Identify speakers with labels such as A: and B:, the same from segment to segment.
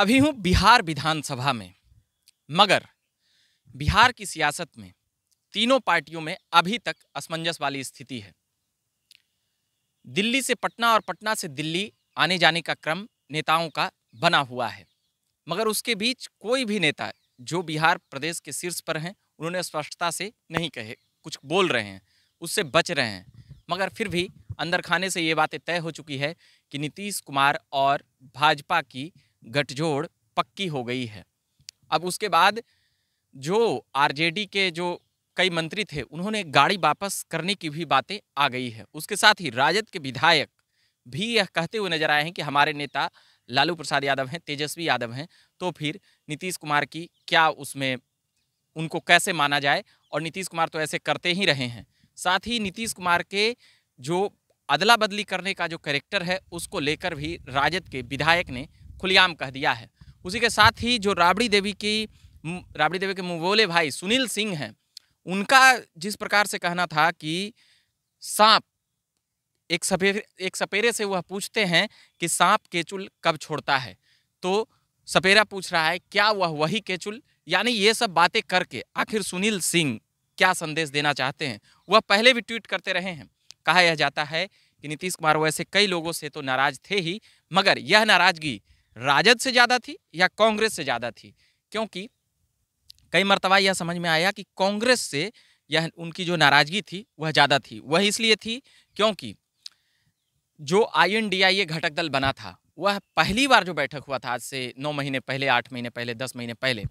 A: अभी हूँ बिहार विधानसभा में मगर बिहार की सियासत में तीनों पार्टियों में अभी तक असमंजस वाली स्थिति है दिल्ली से पटना और पटना से दिल्ली आने जाने का क्रम नेताओं का बना हुआ है मगर उसके बीच कोई भी नेता जो बिहार प्रदेश के शीर्ष पर हैं उन्होंने स्पष्टता से नहीं कहे कुछ बोल रहे हैं उससे बच रहे हैं मगर फिर भी अंदर खाने से ये बातें तय हो चुकी है कि नीतीश कुमार और भाजपा की गठजोड़ पक्की हो गई है अब उसके बाद जो आरजेडी के जो कई मंत्री थे उन्होंने गाड़ी वापस करने की भी बातें आ गई है उसके साथ ही राजद के विधायक भी यह कहते हुए नजर आए हैं कि हमारे नेता लालू प्रसाद यादव हैं तेजस्वी यादव हैं तो फिर नीतीश कुमार की क्या उसमें उनको कैसे माना जाए और नीतीश कुमार तो ऐसे करते ही रहे हैं साथ ही नीतीश कुमार के जो अदला बदली करने का जो करेक्टर है उसको लेकर भी राजद के विधायक ने खुलेआम कह दिया है उसी के साथ ही जो राबड़ी देवी की राबड़ी देवी के मुंगोले भाई सुनील सिंह हैं उनका जिस प्रकार से कहना था कि सांप एक सपेरे एक सपेरे से वह पूछते हैं कि सांप केचुल कब छोड़ता है तो सपेरा पूछ रहा है क्या वह वही केचुल यानी ये सब बातें करके आखिर सुनील सिंह क्या संदेश देना चाहते हैं वह पहले भी ट्वीट करते रहे हैं कहा यह जाता है कि नीतीश कुमार वैसे कई लोगों से तो नाराज थे ही मगर यह नाराजगी राजद से ज़्यादा थी या कांग्रेस से ज़्यादा थी क्योंकि कई मरतबा यह समझ में आया कि कांग्रेस से यह उनकी जो नाराज़गी थी वह ज़्यादा थी वह इसलिए थी क्योंकि जो आई एन डी आई ए घटक दल बना था वह पहली बार जो बैठक हुआ था आज से नौ महीने पहले आठ महीने पहले दस महीने पहले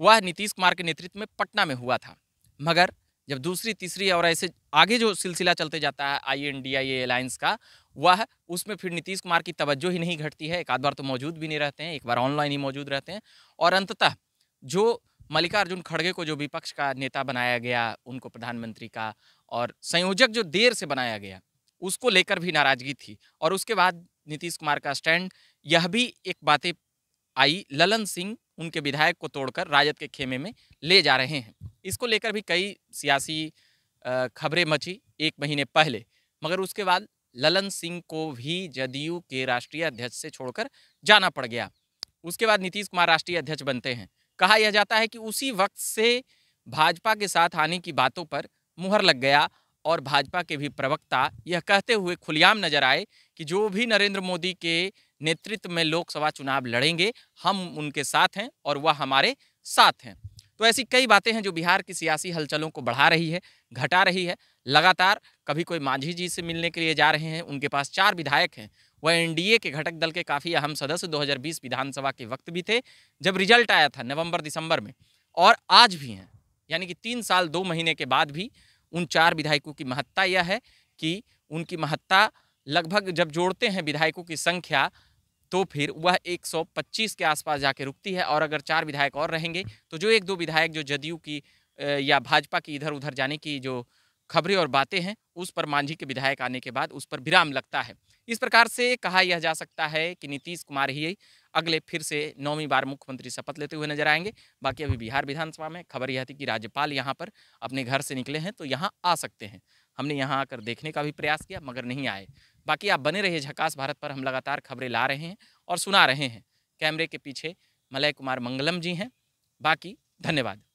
A: वह नीतीश कुमार के नेतृत्व में पटना में हुआ था मगर जब दूसरी तीसरी और ऐसे आगे जो सिलसिला चलते जाता है I N D I alliance का वह उसमें फिर नीतीश कुमार की तवज्जो ही नहीं घटती है एक आध बार तो मौजूद भी नहीं रहते हैं एक बार ऑनलाइन ही मौजूद रहते हैं और अंततः जो मल्लिकार्जुन खड़गे को जो विपक्ष का नेता बनाया गया उनको प्रधानमंत्री का और संयोजक जो देर से बनाया गया उसको लेकर भी नाराजगी थी और उसके बाद नीतीश कुमार का स्टैंड यह भी एक बातें आई ललन सिंह उनके विधायक को तोड़कर राजद के खेमे में ले जा रहे हैं इसको लेकर भी कई सियासी खबरें मची एक महीने पहले मगर उसके बाद ललन सिंह को भी जदयू के राष्ट्रीय अध्यक्ष से छोड़कर जाना पड़ गया उसके बाद नीतीश कुमार राष्ट्रीय अध्यक्ष बनते हैं कहा यह जाता है कि उसी वक्त से भाजपा के साथ आने की बातों पर मुहर लग गया और भाजपा के भी प्रवक्ता यह कहते हुए खुलेआम नजर आए कि जो भी नरेंद्र मोदी के नेतृत्व में लोकसभा चुनाव लड़ेंगे हम उनके साथ हैं और वह हमारे साथ हैं तो ऐसी कई बातें हैं जो बिहार की सियासी हलचलों को बढ़ा रही है घटा रही है लगातार कभी कोई मांझी जी से मिलने के लिए जा रहे हैं उनके पास चार विधायक हैं वह एनडीए के घटक दल के काफ़ी अहम सदस्य 2020 विधानसभा के वक्त भी थे जब रिजल्ट आया था नवंबर दिसंबर में और आज भी हैं यानी कि तीन साल दो महीने के बाद भी उन चार विधायकों की महत्ता यह है कि उनकी महत्ता लगभग जब जोड़ते हैं विधायकों की संख्या तो फिर वह 125 के आसपास जाके रुकती है और अगर चार विधायक और रहेंगे तो जो एक दो विधायक जो जदयू की या भाजपा की इधर उधर जाने की जो खबरें और बातें हैं उस पर मांझी के विधायक आने के बाद उस पर विराम लगता है इस प्रकार से कहा यह जा सकता है कि नीतीश कुमार ही अगले फिर से नौवीं बार मुख्यमंत्री शपथ लेते हुए नजर आएंगे बाकी अभी बिहार विधानसभा में खबर यह थी कि राज्यपाल यहाँ पर अपने घर से निकले हैं तो यहाँ आ सकते हैं हमने यहाँ आकर देखने का भी प्रयास किया मगर नहीं आए बाकी आप बने रहिए झकास भारत पर हम लगातार खबरें ला रहे हैं और सुना रहे हैं कैमरे के पीछे मलय कुमार मंगलम जी हैं बाकी धन्यवाद